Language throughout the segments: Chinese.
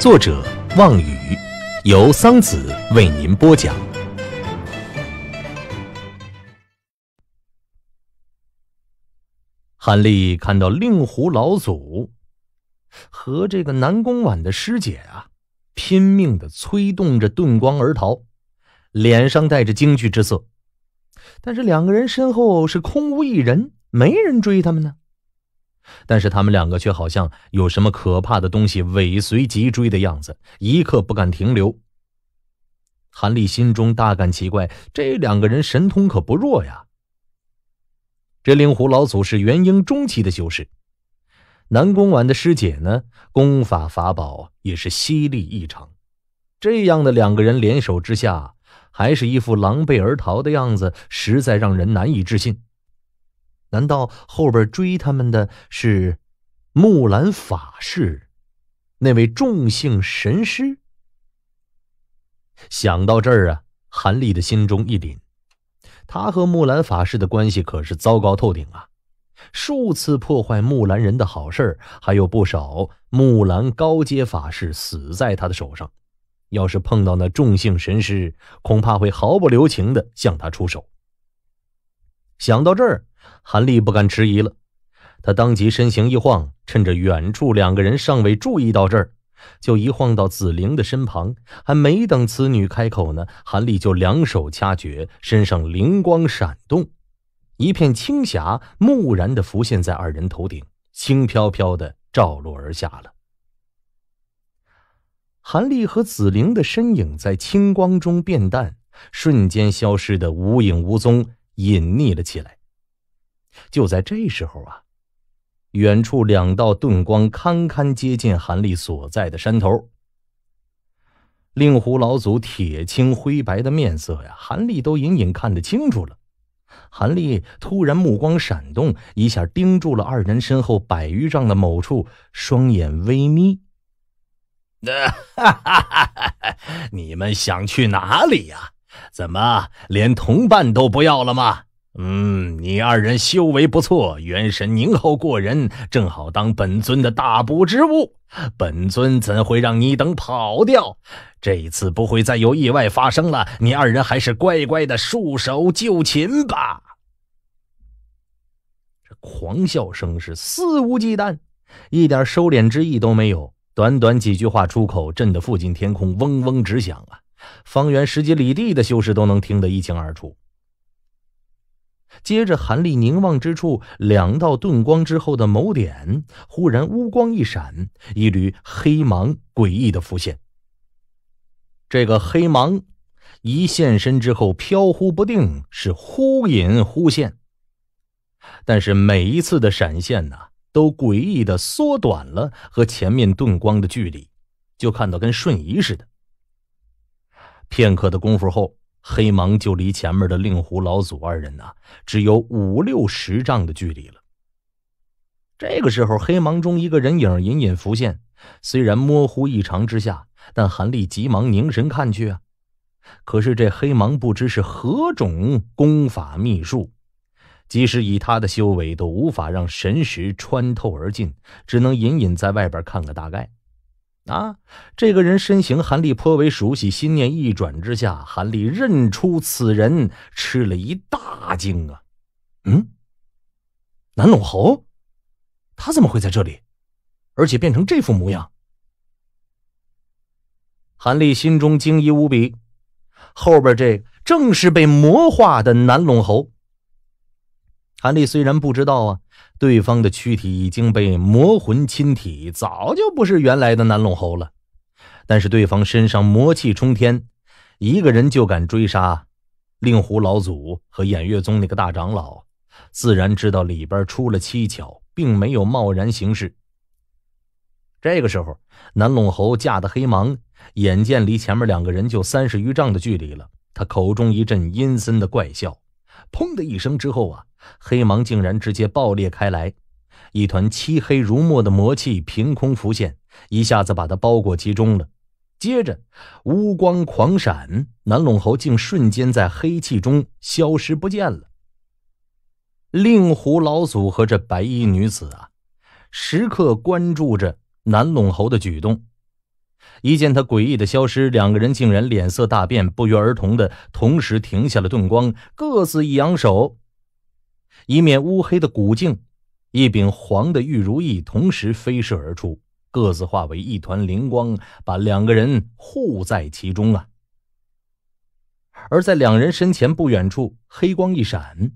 作者望雨，由桑子为您播讲。韩立看到令狐老祖和这个南宫婉的师姐啊，拼命的催动着遁光而逃，脸上带着惊惧之色。但是两个人身后是空无一人，没人追他们呢。但是他们两个却好像有什么可怕的东西尾随急追的样子，一刻不敢停留。韩立心中大感奇怪，这两个人神通可不弱呀。这令狐老祖是元婴中期的修士，南宫婉的师姐呢，功法法宝也是犀利异常。这样的两个人联手之下，还是一副狼狈而逃的样子，实在让人难以置信。难道后边追他们的是木兰法师，那位众性神师？想到这儿啊，韩立的心中一凛。他和木兰法师的关系可是糟糕透顶啊！数次破坏木兰人的好事儿，还有不少木兰高阶法师死在他的手上。要是碰到那众性神师，恐怕会毫不留情的向他出手。想到这儿，韩立不敢迟疑了，他当即身形一晃，趁着远处两个人尚未注意到这儿，就一晃到紫菱的身旁。还没等此女开口呢，韩立就两手掐诀，身上灵光闪动，一片青霞蓦然的浮现在二人头顶，轻飘飘的照落而下了。韩立和紫菱的身影在青光中变淡，瞬间消失的无影无踪。隐匿了起来。就在这时候啊，远处两道遁光堪堪接近韩立所在的山头。令狐老祖铁青灰白的面色呀，韩立都隐隐看得清楚了。韩立突然目光闪动，一下盯住了二人身后百余丈的某处，双眼微眯。啊 哈哈哈！你们想去哪里呀？怎么，连同伴都不要了吗？嗯，你二人修为不错，元神凝厚过人，正好当本尊的大补之物。本尊怎会让你等跑掉？这一次不会再有意外发生了。你二人还是乖乖的束手就擒吧。这狂笑声是肆无忌惮，一点收敛之意都没有。短短几句话出口，震得附近天空嗡嗡直响啊。方圆十几里地的修士都能听得一清二楚。接着，韩立凝望之处，两道遁光之后的某点忽然乌光一闪，一缕黑芒诡异的浮现。这个黑芒一现身之后飘忽不定，是忽隐忽现。但是每一次的闪现呢，都诡异的缩短了和前面遁光的距离，就看到跟瞬移似的。片刻的功夫后，黑芒就离前面的令狐老祖二人呐，只有五六十丈的距离了。这个时候，黑芒中一个人影隐隐浮现，虽然模糊异常之下，但韩立急忙凝神看去啊。可是这黑芒不知是何种功法秘术，即使以他的修为都无法让神识穿透而进，只能隐隐在外边看个大概。啊，这个人身形，韩立颇为熟悉。心念一转之下，韩立认出此人，吃了一大惊啊！嗯，南陇侯，他怎么会在这里，而且变成这副模样？韩立心中惊疑无比。后边这正是被魔化的南陇侯。韩立虽然不知道啊，对方的躯体已经被魔魂侵体，早就不是原来的南龙侯了。但是对方身上魔气冲天，一个人就敢追杀，令狐老祖和偃月宗那个大长老，自然知道里边出了蹊跷，并没有贸然行事。这个时候，南龙侯驾的黑芒，眼见离前面两个人就三十余丈的距离了，他口中一阵阴森的怪笑。砰的一声之后啊，黑芒竟然直接爆裂开来，一团漆黑如墨的魔气凭空浮现，一下子把它包裹其中了。接着，乌光狂闪，南陇侯竟瞬间在黑气中消失不见了。令狐老祖和这白衣女子啊，时刻关注着南陇侯的举动。一见他诡异的消失，两个人竟然脸色大变，不约而同的同时停下了顿光，各自一扬手，一面乌黑的古镜，一柄黄的玉如意，同时飞射而出，各自化为一团灵光，把两个人护在其中啊。而在两人身前不远处，黑光一闪，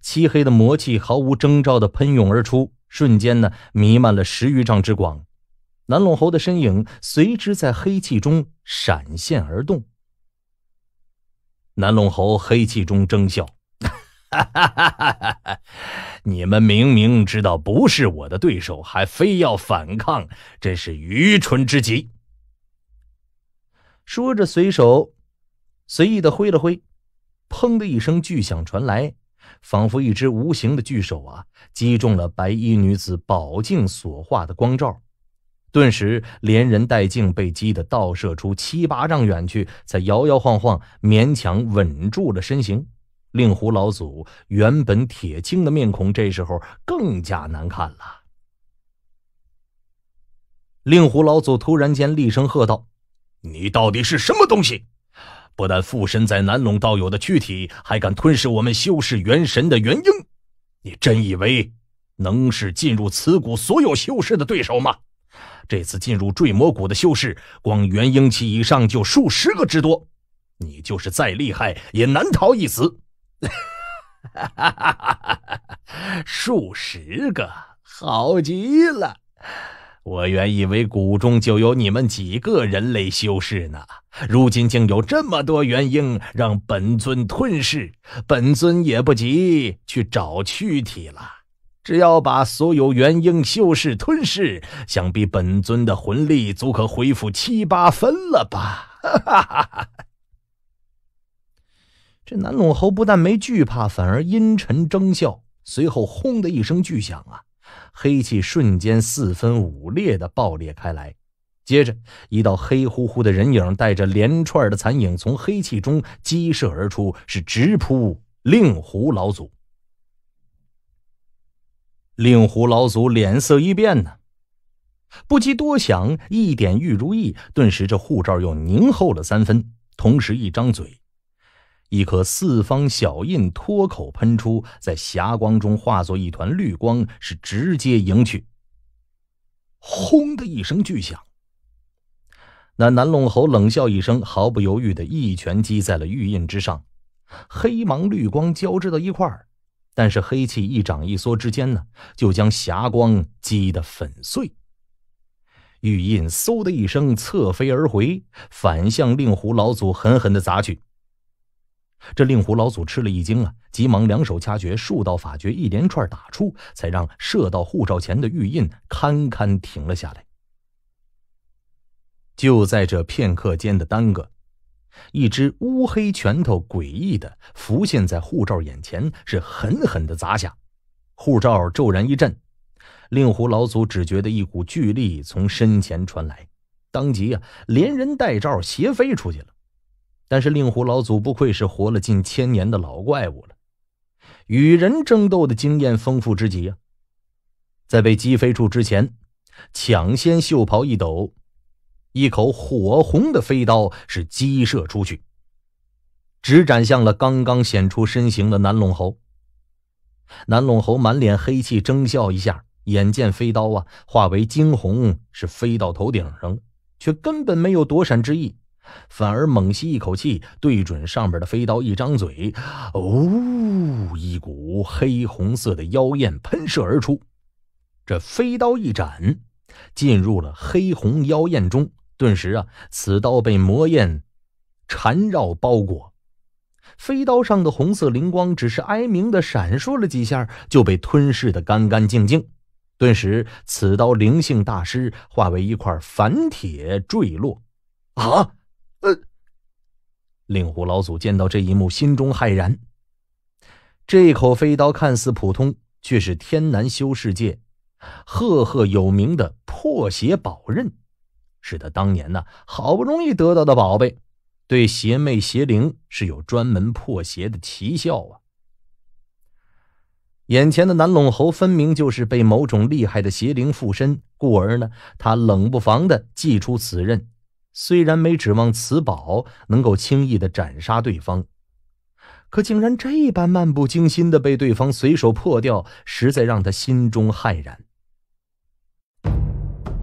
漆黑的魔气毫无征兆的喷涌而出，瞬间呢弥漫了十余丈之广。南龙侯的身影随之在黑气中闪现而动。南龙侯黑气中争笑：“哈哈哈！你们明明知道不是我的对手，还非要反抗，真是愚蠢之极。”说着，随手随意的挥了挥，砰的一声巨响传来，仿佛一只无形的巨手啊，击中了白衣女子宝镜所化的光罩。顿时连人带镜被击得倒射出七八丈远去，才摇摇晃晃勉强稳住了身形。令狐老祖原本铁青的面孔，这时候更加难看了。令狐老祖突然间厉声喝道：“你到底是什么东西？不但附身在南陇道友的躯体，还敢吞噬我们修士元神的元婴？你真以为能是进入此谷所有修士的对手吗？”这次进入坠魔谷的修士，光元婴期以上就数十个之多，你就是再厉害，也难逃一死。数十个，好极了！我原以为谷中就有你们几个人类修士呢，如今竟有这么多元婴，让本尊吞噬，本尊也不急去找躯体了。只要把所有元婴修士吞噬，想必本尊的魂力足可恢复七八分了吧！哈哈！哈哈！这南陇侯不但没惧怕，反而阴沉征笑。随后，轰的一声巨响啊，黑气瞬间四分五裂的爆裂开来。接着，一道黑乎乎的人影带着连串的残影从黑气中激射而出，是直扑令狐老祖。令狐老祖脸色一变呢，不及多想，一点玉如意，顿时这护罩又凝厚了三分。同时一张嘴，一颗四方小印脱口喷出，在霞光中化作一团绿光，是直接迎去。轰的一声巨响，那南龙侯冷笑一声，毫不犹豫的一拳击在了玉印之上，黑芒绿光交织到一块儿。但是黑气一涨一缩之间呢，就将霞光击得粉碎。玉印嗖的一声侧飞而回，反向令狐老祖狠狠的砸去。这令狐老祖吃了一惊啊，急忙两手掐诀，数道法诀一连串打出，才让射到护罩前的玉印堪堪停了下来。就在这片刻间的耽搁。一只乌黑拳头诡异的浮现在护罩眼前，是狠狠的砸下。护罩骤然一震，令狐老祖只觉得一股巨力从身前传来，当即啊连人带罩斜飞出去了。但是令狐老祖不愧是活了近千年的老怪物了，与人争斗的经验丰富之极啊，在被击飞出之前，抢先袖袍一抖。一口火红的飞刀是激射出去，直斩向了刚刚显出身形的南龙侯。南龙侯满脸黑气，争笑一下，眼见飞刀啊化为惊鸿，是飞到头顶上，却根本没有躲闪之意，反而猛吸一口气，对准上边的飞刀一张嘴，哦，一股黑红色的妖焰喷射而出。这飞刀一斩，进入了黑红妖焰中。顿时啊，此刀被魔焰缠绕包裹，飞刀上的红色灵光只是哀鸣的闪烁了几下，就被吞噬的干干净净。顿时，此刀灵性大师化为一块凡铁坠落。啊，呃，令狐老祖见到这一幕，心中骇然。这口飞刀看似普通，却是天南修世界赫赫有名的破邪宝刃。是他当年呢好不容易得到的宝贝，对邪魅邪灵是有专门破邪的奇效啊！眼前的南陇侯分明就是被某种厉害的邪灵附身，故而呢，他冷不防的祭出此刃。虽然没指望此宝能够轻易的斩杀对方，可竟然这般漫不经心的被对方随手破掉，实在让他心中骇然。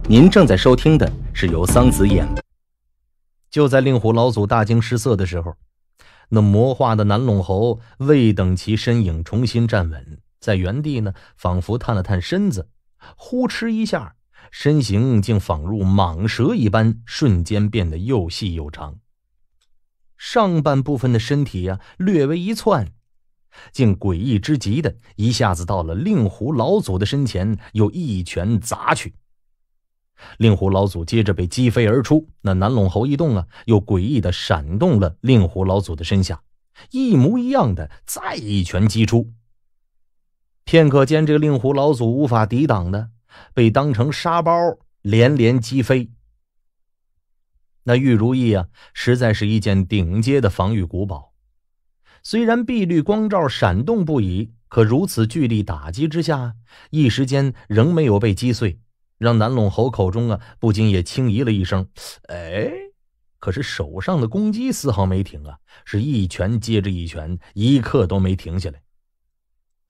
您正在收听的。是由桑子演。就在令狐老祖大惊失色的时候，那魔化的南陇侯未等其身影重新站稳，在原地呢，仿佛探了探身子，呼哧一下，身形竟仿如蟒蛇一般，瞬间变得又细又长。上半部分的身体呀，略微一窜，竟诡异之极的一下子到了令狐老祖的身前，又一拳砸去。令狐老祖接着被击飞而出，那南陇侯一动啊，又诡异的闪动了令狐老祖的身下，一模一样的再一拳击出。片刻间，这个令狐老祖无法抵挡的，被当成沙包连连击飞。那玉如意啊，实在是一件顶阶的防御古堡。虽然碧绿光罩闪动不已，可如此巨力打击之下，一时间仍没有被击碎。让南陇侯口中啊，不禁也轻咦了一声。哎，可是手上的攻击丝毫没停啊，是一拳接着一拳，一刻都没停下来。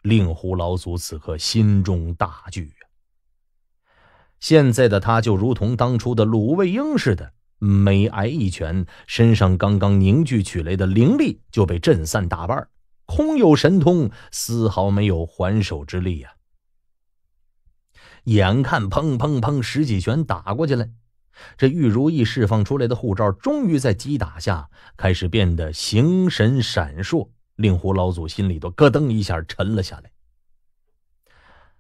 令狐老祖此刻心中大惧啊！现在的他就如同当初的鲁卫英似的，每挨一拳，身上刚刚凝聚起来的灵力就被震散大半，空有神通，丝毫没有还手之力呀！眼看砰砰砰，十几拳打过去了，这玉如意释放出来的护罩终于在击打下开始变得形神闪烁。令狐老祖心里都咯噔一下，沉了下来。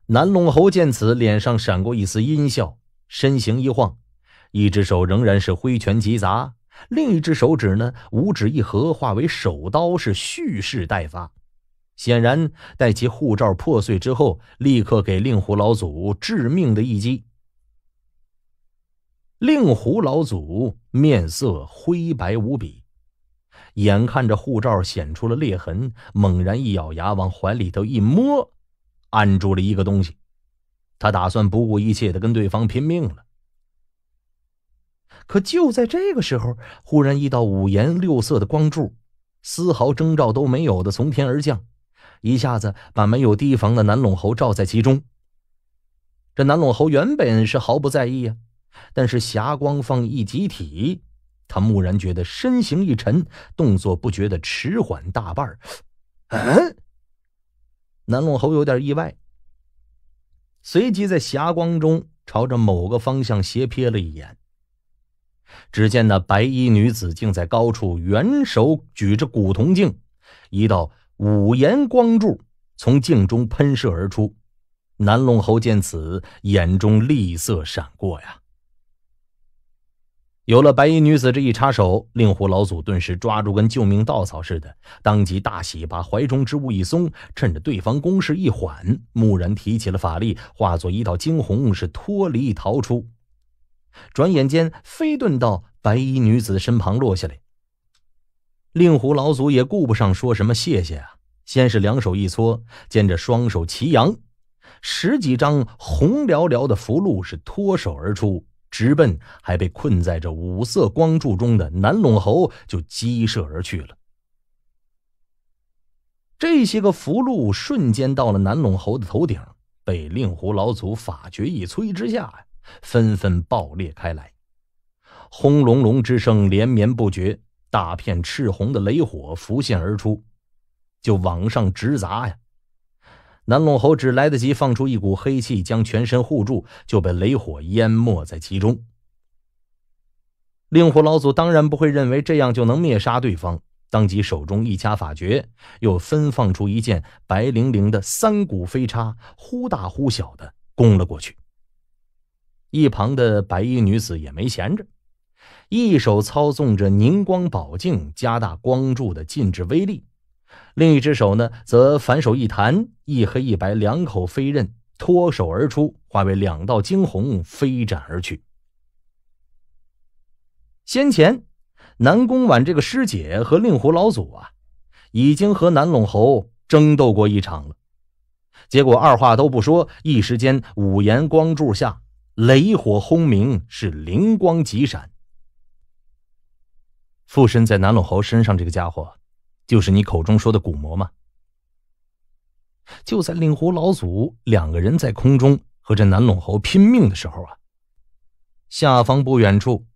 南龙侯见此，脸上闪过一丝阴笑，身形一晃，一只手仍然是挥拳急砸，另一只手指呢，五指一合，化为手刀，是蓄势待发。显然，待其护罩破碎之后，立刻给令狐老祖致命的一击。令狐老祖面色灰白无比，眼看着护罩显出了裂痕，猛然一咬牙，往怀里头一摸，按住了一个东西。他打算不顾一切的跟对方拼命了。可就在这个时候，忽然一道五颜六色的光柱，丝毫征兆都没有的从天而降。一下子把没有提防的南陇侯罩在其中。这南陇侯原本是毫不在意啊，但是霞光放一集体，他蓦然觉得身形一沉，动作不觉得迟缓大半。嗯，南陇侯有点意外，随即在霞光中朝着某个方向斜瞥了一眼。只见那白衣女子竟在高处元手举着古铜镜，一道。五颜光柱从镜中喷射而出，南龙侯见此，眼中厉色闪过呀。有了白衣女子这一插手，令狐老祖顿时抓住跟救命稻草似的，当即大喜，把怀中之物一松，趁着对方攻势一缓，蓦然提起了法力，化作一道惊鸿，是脱离逃出。转眼间飞遁到白衣女子身旁落下来。令狐老祖也顾不上说什么谢谢啊。先是两手一搓，接着双手齐扬，十几张红燎燎的符箓是脱手而出，直奔还被困在这五色光柱中的南陇侯就激射而去了。这些个符箓瞬间到了南陇侯的头顶，被令狐老祖法诀一催之下呀，纷纷爆裂开来，轰隆隆之声连绵不绝，大片赤红的雷火浮现而出。就往上直砸呀！南龙侯只来得及放出一股黑气将全身护住，就被雷火淹没在其中。令狐老祖当然不会认为这样就能灭杀对方，当即手中一掐法诀，又分放出一件白灵灵的三股飞叉，忽大忽小的攻了过去。一旁的白衣女子也没闲着，一手操纵着凝光宝镜，加大光柱的禁制威力。另一只手呢，则反手一弹，一黑一白两口飞刃脱手而出，化为两道惊鸿飞斩而去。先前，南宫婉这个师姐和令狐老祖啊，已经和南陇侯争斗过一场了，结果二话都不说，一时间五颜光柱下雷火轰鸣，是灵光急闪。附身在南陇侯身上这个家伙。就是你口中说的古魔吗？就在令狐老祖两个人在空中和这南陇侯拼命的时候啊，下方不远处，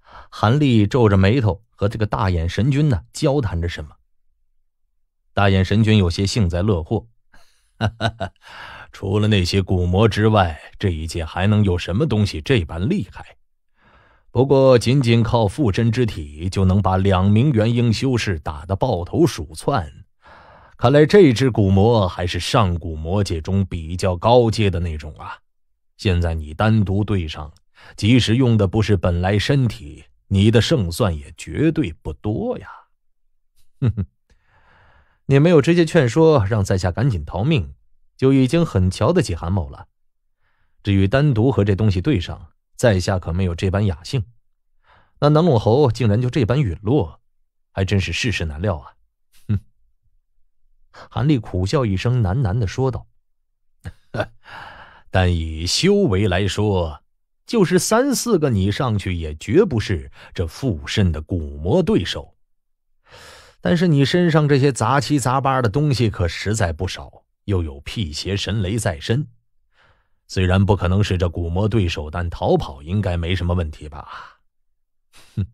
韩立皱着眉头和这个大眼神君呢交谈着什么。大眼神君有些幸灾乐祸，哈哈！哈！除了那些古魔之外，这一界还能有什么东西这般厉害？不过，仅仅靠附身之体就能把两名元婴修士打得抱头鼠窜，看来这只古魔还是上古魔界中比较高阶的那种啊！现在你单独对上，即使用的不是本来身体，你的胜算也绝对不多呀！哼哼，你没有直接劝说让在下赶紧逃命，就已经很瞧得起韩某了。至于单独和这东西对上……在下可没有这般雅兴。那南陇侯竟然就这般陨落，还真是世事难料啊！哼！韩立苦笑一声，喃喃的说道：“ 但以修为来说，就是三四个你上去也绝不是这附身的古魔对手。但是你身上这些杂七杂八的东西可实在不少，又有辟邪神雷在身。”虽然不可能是这古魔对手，但逃跑应该没什么问题吧？哼！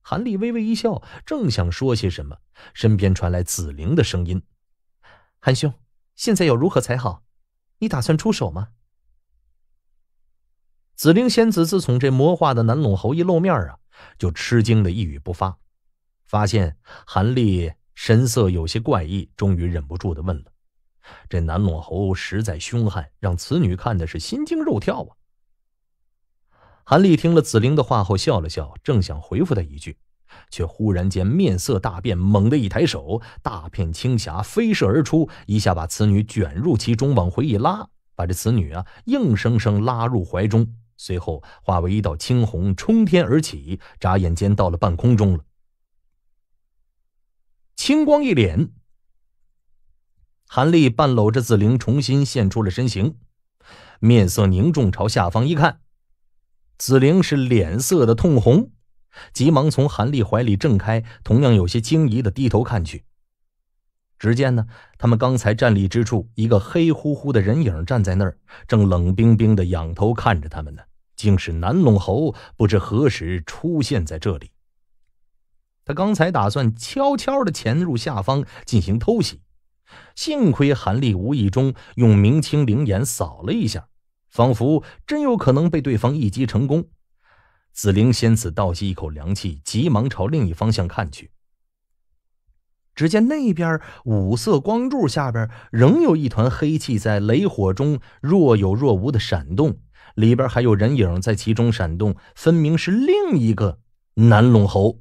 韩立微微一笑，正想说些什么，身边传来紫菱的声音：“韩兄，现在要如何才好？你打算出手吗？”紫菱仙子自从这魔化的南陇侯一露面啊，就吃惊的一语不发，发现韩立神色有些怪异，终于忍不住的问了。这南陇侯实在凶悍，让此女看的是心惊肉跳啊！韩立听了紫菱的话后笑了笑，正想回复她一句，却忽然间面色大变，猛地一抬手，大片青霞飞射而出，一下把此女卷入其中，往回一拉，把这此女啊硬生生拉入怀中，随后化为一道青虹冲天而起，眨眼间到了半空中了，青光一脸，韩立半搂着紫菱，重新现出了身形，面色凝重，朝下方一看，紫菱是脸色的通红，急忙从韩立怀里挣开，同样有些惊疑的低头看去。只见呢，他们刚才站立之处，一个黑乎乎的人影站在那儿，正冷冰冰的仰头看着他们呢，竟是南陇侯，不知何时出现在这里。他刚才打算悄悄的潜入下方进行偷袭。幸亏韩立无意中用明清灵眼扫了一下，仿佛真有可能被对方一击成功。紫菱仙子倒吸一口凉气，急忙朝另一方向看去。只见那边五色光柱下边，仍有一团黑气在雷火中若有若无的闪动，里边还有人影在其中闪动，分明是另一个南龙侯。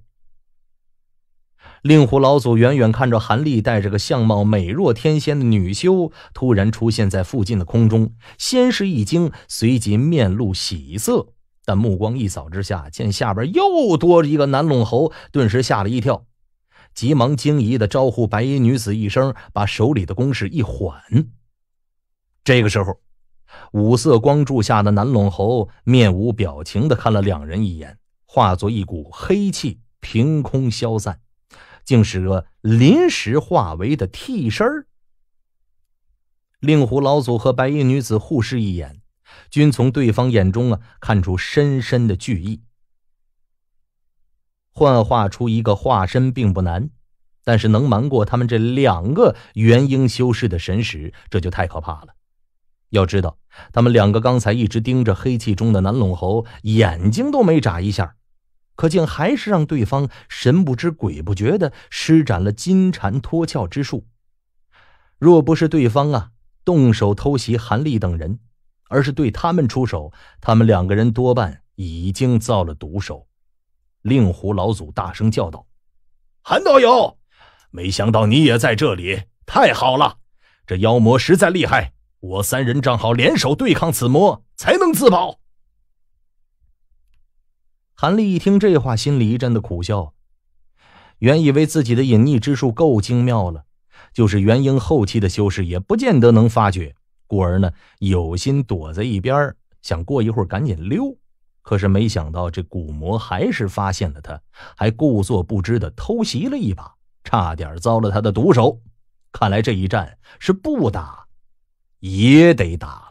令狐老祖远远看着韩立带着个相貌美若天仙的女修突然出现在附近的空中，先是一惊，随即面露喜色，但目光一扫之下，见下边又多一个南陇侯，顿时吓了一跳，急忙惊疑的招呼白衣女子一声，把手里的攻势一缓。这个时候，五色光柱下的南陇侯面无表情的看了两人一眼，化作一股黑气凭空消散。竟是个临时化为的替身令狐老祖和白衣女子互视一眼，均从对方眼中啊看出深深的惧意。幻化出一个化身并不难，但是能瞒过他们这两个元婴修士的神识，这就太可怕了。要知道，他们两个刚才一直盯着黑气中的南陇侯，眼睛都没眨一下。可竟还是让对方神不知鬼不觉的施展了金蝉脱壳之术。若不是对方啊动手偷袭韩立等人，而是对他们出手，他们两个人多半已经遭了毒手。令狐老祖大声叫道：“韩道友，没想到你也在这里，太好了！这妖魔实在厉害，我三人正好联手对抗此魔，才能自保。”韩立一听这话，心里一阵的苦笑。原以为自己的隐匿之术够精妙了，就是元婴后期的修士也不见得能发觉，故而呢，有心躲在一边，想过一会儿赶紧溜。可是没想到这古魔还是发现了他，还故作不知的偷袭了一把，差点遭了他的毒手。看来这一战是不打也得打。